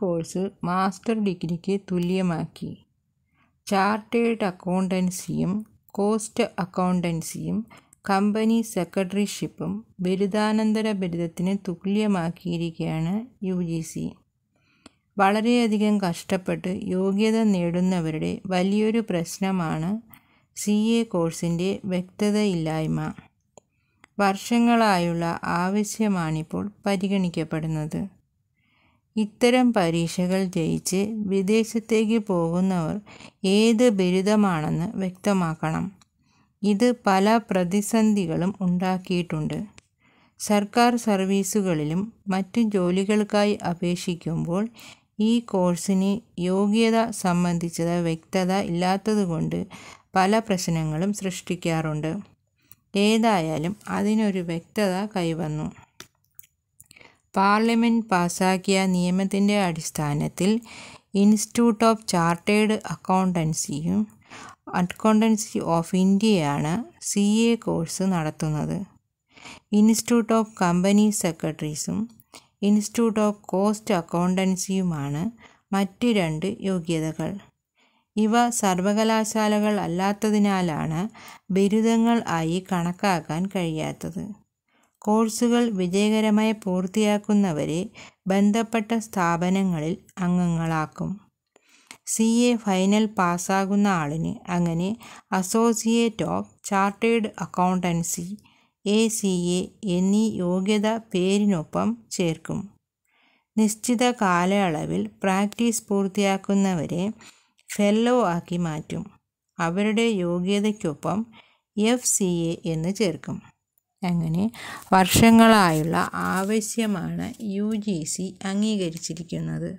course master ഡിഗ്രിക്ക് തുല്യമാക്കി chartered അക്കൗണ്ടൻസിയും കോസ്റ്റ് അക്കൗണ്ടൻസിയും കമ്പനി സെക്രട്ടറിഷിപ്പും ബിരുദാനന്തര ബിരുദത്തിന് തുല്യമാക്കിയിരിക്കുകയാണ് യു ജി സി വളരെയധികം കഷ്ടപ്പെട്ട് യോഗ്യത നേടുന്നവരുടെ വലിയൊരു പ്രശ്നമാണ് സി എ കോഴ്സിൻ്റെ വ്യക്തതയില്ലായ്മ വർഷങ്ങളായുള്ള ആവശ്യമാണിപ്പോൾ പരിഗണിക്കപ്പെടുന്നത് ഇത്തരം പരീക്ഷകൾ ജയിച്ച് വിദേശത്തേക്ക് പോകുന്നവർ ഏത് ബിരുദമാണെന്ന് വ്യക്തമാക്കണം ഇത് പല പ്രതിസന്ധികളും ഉണ്ടാക്കിയിട്ടുണ്ട് സർക്കാർ സർവീസുകളിലും മറ്റ് ജോലികൾക്കായി അപേക്ഷിക്കുമ്പോൾ ഈ കോഴ്സിന് യോഗ്യത സംബന്ധിച്ച വ്യക്തത ഇല്ലാത്തതുകൊണ്ട് പല പ്രശ്നങ്ങളും സൃഷ്ടിക്കാറുണ്ട് ഏതായാലും അതിനൊരു വ്യക്തത കൈവന്നു പാർലമെൻറ്റ് പാസാക്കിയ നിയമത്തിൻ്റെ അടിസ്ഥാനത്തിൽ ഇൻസ്റ്റിറ്റ്യൂട്ട് ഓഫ് ചാർട്ടേഡ് അക്കൗണ്ടൻസിയും അക്കൗണ്ടൻസി ഓഫ് ഇന്ത്യയാണ് സി എ കോഴ്സ് നടത്തുന്നത് ഇൻസ്റ്റിറ്റ്യൂട്ട് ഓഫ് കമ്പനി സെക്രട്ടറീസും ഇൻസ്റ്റിറ്റ്യൂട്ട് ഓഫ് കോസ്റ്റ് അക്കൗണ്ടൻസിയുമാണ് മറ്റ് രണ്ട് യോഗ്യതകൾ ഇവ സർവകലാശാലകൾ അല്ലാത്തതിനാലാണ് ബിരുദങ്ങൾ ആയി കണക്കാക്കാൻ കഴിയാത്തത് കോഴ്സുകൾ വിജയകരമായി പൂർത്തിയാക്കുന്നവരെ ബന്ധപ്പെട്ട സ്ഥാപനങ്ങളിൽ അംഗങ്ങളാക്കും സി എ ഫൈനൽ പാസ്സാകുന്ന ആളിന് അങ്ങനെ associate of chartered accountancy A C A എന്നീ യോഗ്യത പേരിനൊപ്പം ചേർക്കും നിശ്ചിത കാലയളവിൽ പ്രാക്ടീസ് പൂർത്തിയാക്കുന്നവരെ ഫെല്ലോ ആക്കി മാറ്റും അവരുടെ യോഗ്യതയ്ക്കൊപ്പം എഫ് സി എ എന്ന് ചേർക്കും അങ്ങനെ വർഷങ്ങളായുള്ള ആവശ്യമാണ് യു ജി സി അംഗീകരിച്ചിരിക്കുന്നത്